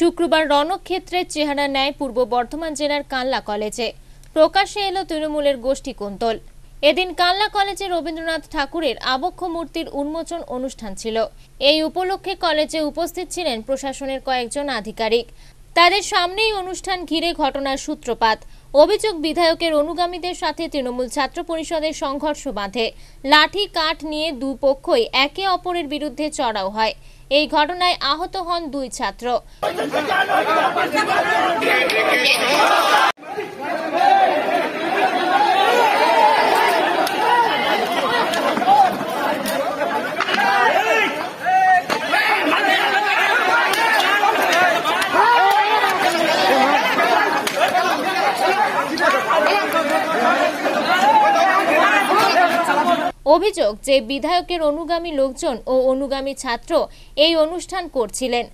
শুক্রবার রণক্ষেত্রের চেহারা নেয় পূর্ব বর্ধমান জেলার কাল্লা কলেজে প্রকাশে এলো তৃণমূলের গোষ্ঠী কুন্তল এদিন কাল্লা কলেজে রবীন্দ্রনাথ ঠাকুরের আবক্ষ মূর্তির উন্মোচন অনুষ্ঠান ছিল এই উপলক্ষে কলেজে উপস্থিত ছিলেন প্রশাসনের কয়েকজন আধিকারিক তাদের সামনেই অনুষ্ঠান ঘিরে ঘটনার সূত্রপাত অভিযোগ বিধায়কের অনুগামীদের সাথে তৃণমূল ছাত্র পরিষদের সংঘর্ষ বাঁধে লাঠি কাঠ নিয়ে দুপক্ষই একে অপরের বিরুদ্ধে চড়াও হয় এই ঘটনায় আহত হন দুই ছাত্র অভিযোগ যে বিধায়কের অনুগামী লোকজন ও অনুগামী ছাত্র এই অনুষ্ঠান করছিলেন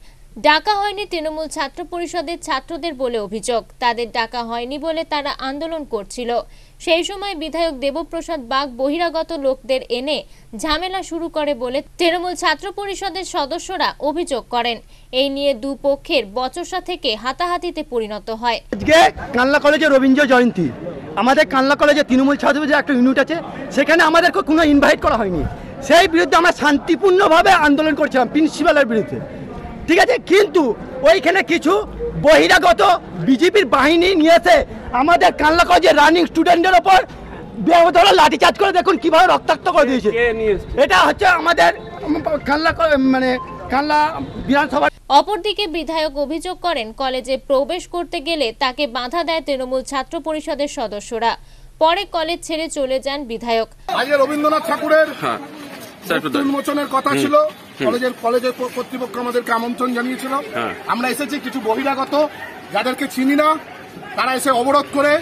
ডাকা হয়নি তৃণমূল ছাত্র পরিষদের ছাত্রদের বলে অভিযোগ তাদের ডাকা হয়নি বলে তারা আন্দোলন করছিল সেই সময় বিধায়ক দেবপ্রসাদ বাগ বহিরাগত লোকদের এনে ঝামেলা শুরু করে বলে তৃণমূল ছাত্র পরিষদের সদস্যরা অভিযোগ করেন এই নিয়ে দুপক্ষের বচসা থেকে হাতাহাতিতে পরিণত হয় আজকে রবীন্দ্র জয়ন্তী আমাদের কানলা কলেজে তৃণমূল ছাত্র যে একটা ইউনিট আছে সেখানে আমাদেরকে কোনো ইনভাইট করা হয়নি সেই বিরুদ্ধে আমরা শান্তিপূর্ণভাবে আন্দোলন করছিলাম প্রিন্সিপালের বিরুদ্ধে ঠিক আছে কিন্তু ওইখানে কিছু বহিরাগত বিজেপির বাহিনী নিয়ে এসে আমাদের কানলা কলেজের রানিং স্টুডেন্টদের ওপর ধরো লাঠিচার্জ করে দেখুন কিভাবে রক্তাক্ত করে দিয়েছে এটা হচ্ছে আমাদের কানলা মানে কানলা বিধানসভা অপরদিকে বিধায়ক অভিযোগ করেন কলেজে প্রবেশ করতে গেলে তাকে বাধা দেয় তৃণমূল ছাত্র পরিষদের সদস্যরা পরে কলেজ ছেড়ে চলে যান বিধায়ক আগে রবীন্দ্রনাথ ঠাকুরের হ্যাঁ, উন্মোচনের কথা ছিল কলেজের কলেজের কর্তৃপক্ষ আমাদেরকে আমন্ত্রণ জানিয়েছিল হ্যাঁ। আমরা এসেছি কিছু বহিরাগত যাদেরকে চিনি না তারা এসে অবরোধ করে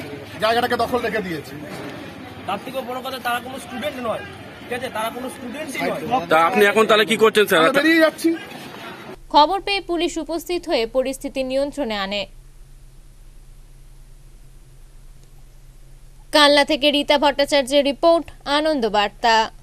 জায়গাটাকে দখল রেখে দিয়েছে তার থেকে বড় কথা তারা কোনো স্টুডেন্ট নয় ঠিক আছে তারা কোনো স্টুডেন্ট হ্যাঁ, আপনি এখন তাহলে কি করছেন স্যার বেরিয়ে যাচ্ছি খবর পেয়ে পুলিশ উপস্থিত হয়ে পরিস্থিতি নিয়ন্ত্রণে আনে কানলা থেকে রীতা ভট্টাচার্যের রিপোর্ট আনন্দ বার্তা